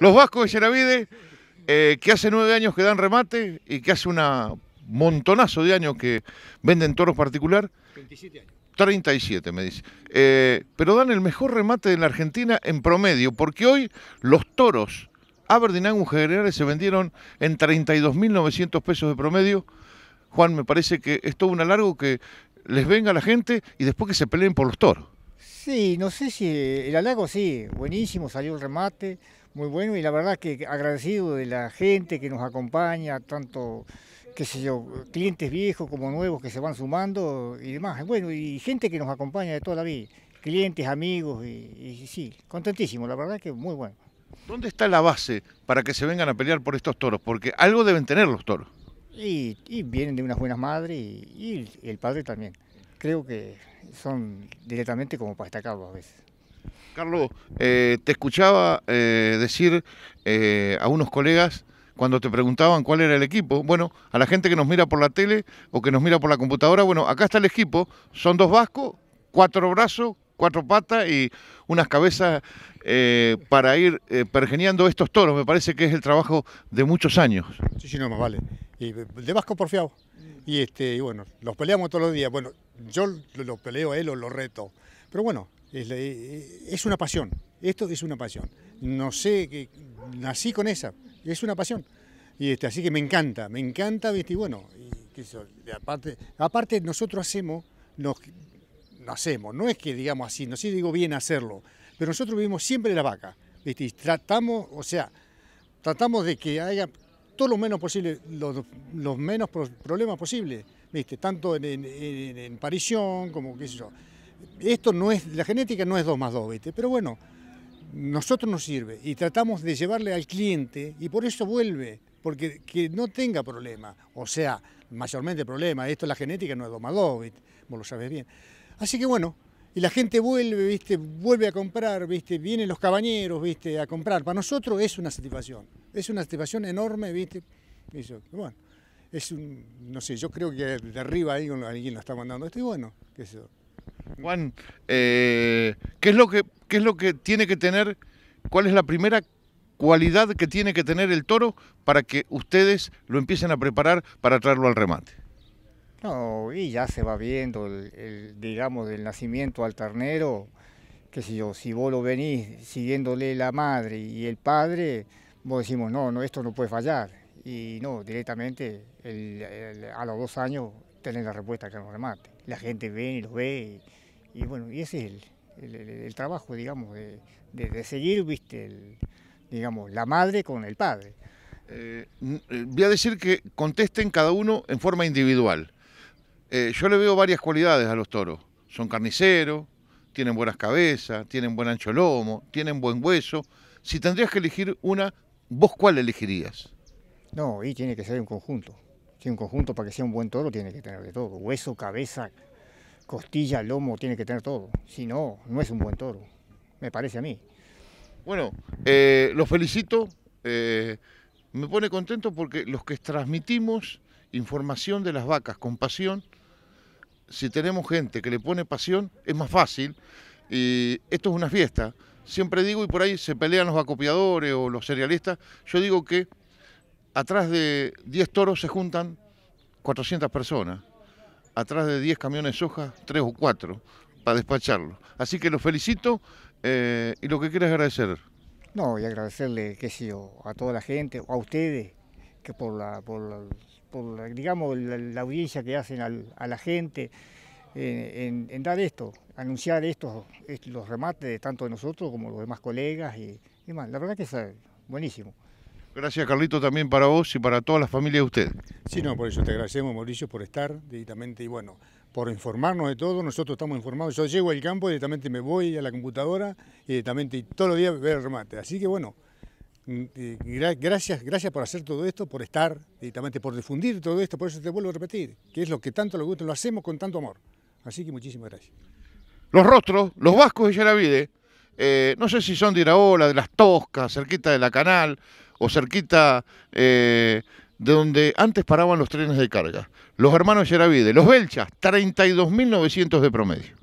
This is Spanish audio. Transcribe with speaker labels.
Speaker 1: Los Vascos de Yeravide, eh, que hace nueve años que dan remate y que hace un montonazo de años que venden toros particular. 27 años. 37, me dice. Eh, pero dan el mejor remate en la Argentina en promedio, porque hoy los toros Aberdeen Angus Generales se vendieron en 32.900 pesos de promedio. Juan, me parece que es todo un alargo que les venga a la gente y después que se peleen por los toros.
Speaker 2: Sí, no sé si eh, el halago sí, buenísimo, salió el remate, muy bueno y la verdad que agradecido de la gente que nos acompaña, tanto, qué sé yo, clientes viejos como nuevos que se van sumando y demás. Bueno, y gente que nos acompaña de toda la vida, clientes, amigos y, sí, contentísimo, la verdad que muy bueno.
Speaker 1: ¿Dónde está la base para que se vengan a pelear por estos toros? Porque algo deben tener los toros. Y,
Speaker 2: vienen de unas buenas madres y el padre también creo que son directamente como para destacar a veces.
Speaker 1: Carlos, eh, te escuchaba eh, decir eh, a unos colegas cuando te preguntaban cuál era el equipo. Bueno, a la gente que nos mira por la tele o que nos mira por la computadora, bueno, acá está el equipo. Son dos vascos, cuatro brazos, cuatro patas y unas cabezas para ir pergeneando estos toros. Me parece que es el trabajo de muchos años. Sí, sí, no más vale. de vasco
Speaker 3: porfiado. Y, este, y bueno, los peleamos todos los días. Bueno, yo lo peleo él o lo reto. Pero bueno, eh, es, una pasión. Esto es una pasión. No sé, que nací con esa. Es una pasión. Y este, así que me encanta, me encanta, Y bueno, aparte, aparte nosotros hacemos, nos, hacemos, no es que digamos así, no sé si digo bien hacerlo, pero nosotros vivimos siempre la vaca, Y tratamos, o sea, tratamos de que haya todo lo menos posible, los, menos problemas posibles, ¿viste? Tanto en, en, parición como qué sé yo. Esto no es, la genética no es 2 más 2, ¿viste? Pero bueno, nosotros nos sirve y tratamos de llevarle al cliente y por eso vuelve, porque que no tenga problema, o sea, mayormente problema, esto es la genética no es 2 más 2, ¿viste? Vos lo sabes bien. Así que bueno, y la gente vuelve, ¿viste? vuelve a comprar, ¿viste? vienen los cabañeros ¿viste? a comprar. Para nosotros es una satisfacción, es una satisfacción enorme, ¿viste? bueno, es un, no sé, yo creo que de arriba alguien, alguien lo está mandando esto y bueno, qué sé yo.
Speaker 1: Juan, eh, ¿qué, es lo que, ¿qué es lo que tiene que tener, cuál es la primera cualidad que tiene que tener el toro para que ustedes lo empiecen a preparar para traerlo al remate?
Speaker 2: No, y ya se va viendo, el, digamos, del nacimiento al ternero, que si yo, si vos lo venís siguiéndole la madre y el padre, vos decimos, no, no, esto no puede fallar. Y no, directamente a los dos años tenés la respuesta que nos remate. La gente ve y lo ve y, bueno, y ese es el, trabajo, digamos, de, seguir, viste, digamos, la madre con el padre.
Speaker 1: Eh, eh, voy a decir que contesten cada uno en forma individual. Eh, yo le veo varias cualidades a los toros. Son carniceros, tienen buenas cabezas, tienen buen ancho lomo, tienen buen hueso. Si tendrías que elegir una, ¿vos cuál elegirías?
Speaker 2: No, y tiene que ser un conjunto. Si un conjunto para que sea un buen toro, tiene que tener de todo. Hueso, cabeza, costilla, lomo, tiene que tener todo. Si no, no es un buen toro, me parece a mí.
Speaker 1: Bueno, eh, los felicito. Eh, me pone contento porque los que transmitimos información de las vacas con pasión, si tenemos gente que le pone pasión, es más fácil. Y esto es una fiesta. Siempre digo, y por ahí se pelean los acopiadores o los serialistas, yo digo que atrás de 10 toros se juntan 400 personas, atrás de 10 camiones hojas, soja, 3 o 4 para despacharlo. Así que los felicito eh, y lo que quiero es agradecer.
Speaker 2: No, y agradecerle, qué sé yo, a toda la gente, a ustedes, que por, la, por la, por digamos, la, audiencia que hacen a la gente en, dar esto, anunciar estos, los remates tanto de nosotros como los demás colegas y, demás. La verdad que es eh, buenísimo.
Speaker 1: Gracias, Carlito, también para vos y para toda la familia de usted. Sí, no, por eso te
Speaker 3: agradecemos, Mauricio, por estar directamente y bueno, por informarnos de todo. Nosotros estamos informados. Yo llego al campo, directamente me voy a la computadora y directamente y todos los días veo el remate. Así que bueno. Gracias, gracias por hacer todo esto, por estar, directamente por difundir todo esto, por eso te vuelvo a repetir, que es lo que tanto lo gusta, lo hacemos con tanto amor. Así que muchísimas gracias.
Speaker 1: Los rostros, los vascos de Yeravide, eh, no sé si son de Iraola, de Las Toscas, cerquita de la Canal o cerquita eh, de donde antes paraban los trenes de carga. Los hermanos Yeravide, los Belchas, 32.900 de promedio.